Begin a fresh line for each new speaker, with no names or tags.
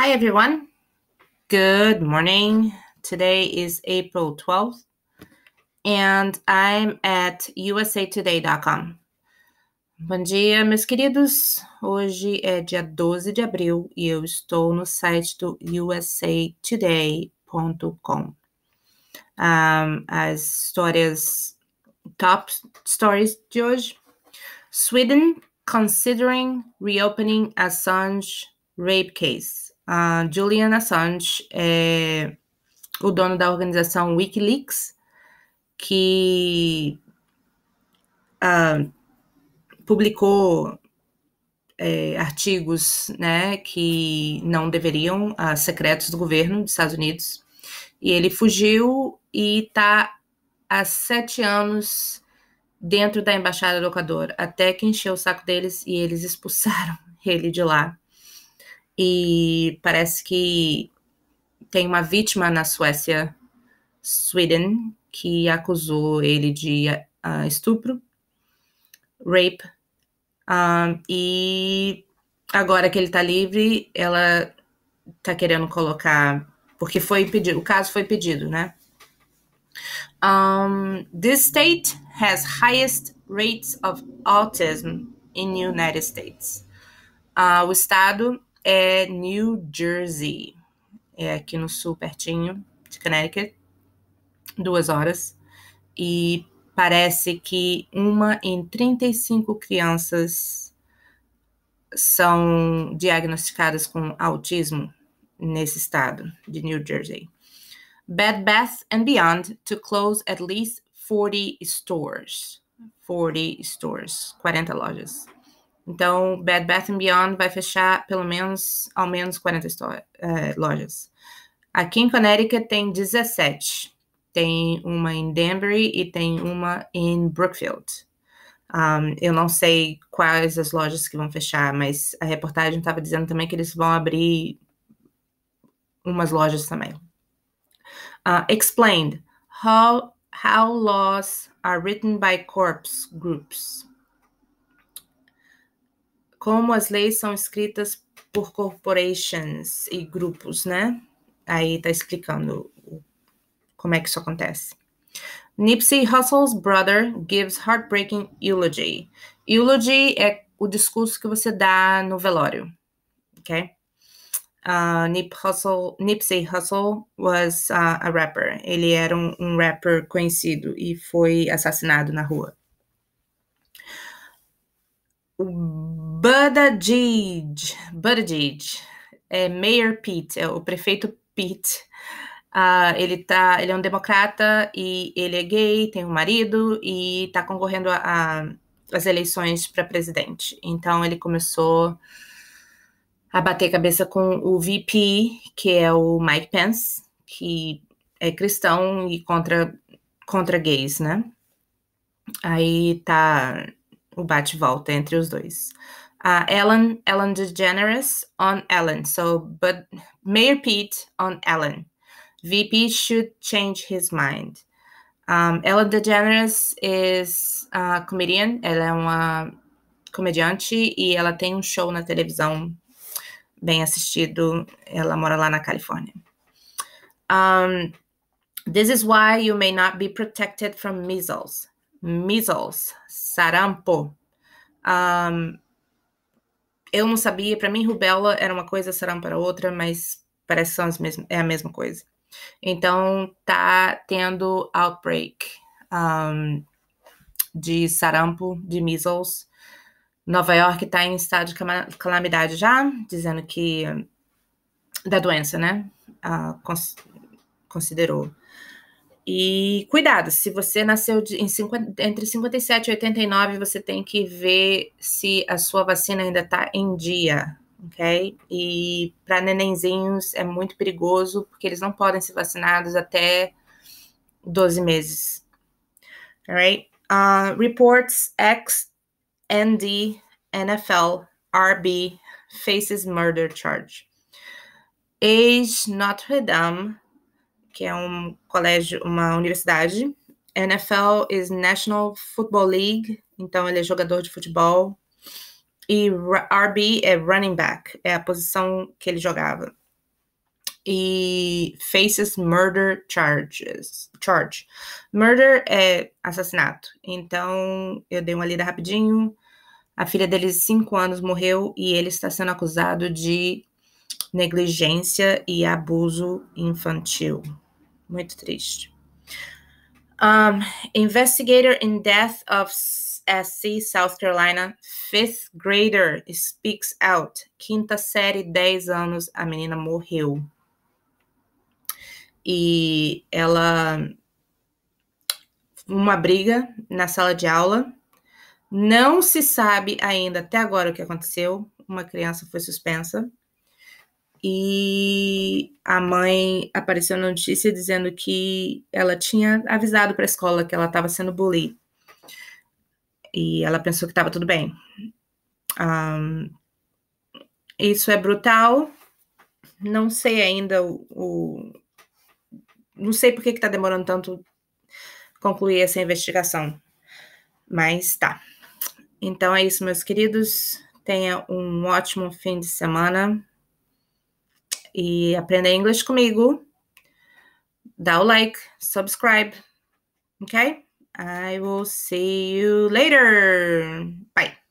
Hi, everyone. Good morning. Today is April 12th, and I'm at usatoday.com. Bom dia, meus queridos. Hoje é dia 12 de abril e eu estou no site do usatoday.com. Um, as histórias, top stories de hoje. Sweden considering reopening Assange rape case. a Julian Assange é o dono da organização Wikileaks, que uh, publicou é, artigos né, que não deveriam, uh, secretos do governo dos Estados Unidos. E ele fugiu e está há sete anos dentro da embaixada do Equador, até que encheu o saco deles e eles expulsaram ele de lá. E parece que tem uma vítima na Suécia, Sweden, que acusou ele de uh, estupro, rape. Uh, e agora que ele tá livre, ela tá querendo colocar. Porque foi pedido, o caso foi pedido, né? Um, this state has highest rates of autism in the United States. Uh, o estado é New Jersey. É aqui no sul, pertinho de Connecticut. Duas horas. E parece que uma em 35 crianças são diagnosticadas com autismo nesse estado de New Jersey. Bed Bath and Beyond to close at least 40 stores. 40 stores, 40 lojas. Então, Bed Bath Beyond vai fechar pelo menos, ao menos 40 eh, lojas. Aqui em Connecticut tem 17. Tem uma em Danbury e tem uma em Brookfield. Um, eu não sei quais as lojas que vão fechar, mas a reportagem estava dizendo também que eles vão abrir umas lojas também. Uh, explained how, how laws are written by corpse groups como as leis são escritas por corporations e grupos, né? Aí tá explicando como é que isso acontece. Nipsey Hussle's brother gives heartbreaking eulogy. Eulogy é o discurso que você dá no velório, ok? Uh, Nip Hussle, Nipsey Hussle was uh, a rapper. Ele era um, um rapper conhecido e foi assassinado na rua. O Buttigieg, Buttigieg é Mayor Pete, é o prefeito Pete. Uh, ele, tá, ele é um democrata e ele é gay, tem um marido e está concorrendo às eleições para presidente. Então ele começou a bater cabeça com o VP, que é o Mike Pence, que é cristão e contra, contra gays, né? Aí tá o bate-volta entre os dois. Uh, Ellen, Ellen DeGeneres on Ellen. So, but Mayor Pete on Ellen. VP should change his mind. Um, Ellen DeGeneres is a comedian. Ela é uma comediante e ela tem um show na televisão bem assistido. Ela mora lá na Califórnia. Um, this is why you may not be protected from measles measles, sarampo. Um, eu não sabia, para mim rubela era uma coisa, sarampo era outra, mas parece que são as mesmas, é a mesma coisa. Então tá tendo outbreak um, de sarampo, de measles. Nova York está em estado de calamidade já, dizendo que da doença, né? Uh, considerou e cuidado, se você nasceu de, 50, entre 57 e 89, você tem que ver se a sua vacina ainda está em dia, ok? E para nenenzinhos é muito perigoso, porque eles não podem ser vacinados até 12 meses. Alright? Uh, reports X, ND, NFL, RB faces murder charge. age notre Dame que é um colégio, uma universidade. NFL is National Football League, então ele é jogador de futebol. E RB é running back, é a posição que ele jogava. E faces murder charges, charge. Murder é assassinato. Então eu dei uma lida rapidinho. A filha dele de 5 anos morreu e ele está sendo acusado de negligência e abuso infantil. Muito triste. Um, investigator in death of SC, South Carolina, fifth grader speaks out. Quinta série, 10 anos, a menina morreu. E ela. Uma briga na sala de aula. Não se sabe ainda até agora o que aconteceu. Uma criança foi suspensa e a mãe apareceu na notícia dizendo que ela tinha avisado para a escola que ela estava sendo bully. E ela pensou que estava tudo bem. Um, isso é brutal. Não sei ainda o. o não sei por que está demorando tanto concluir essa investigação. Mas tá. Então é isso, meus queridos. Tenha um ótimo fim de semana e aprenda inglês comigo, dá o like, subscribe, ok? I will see you later. Bye.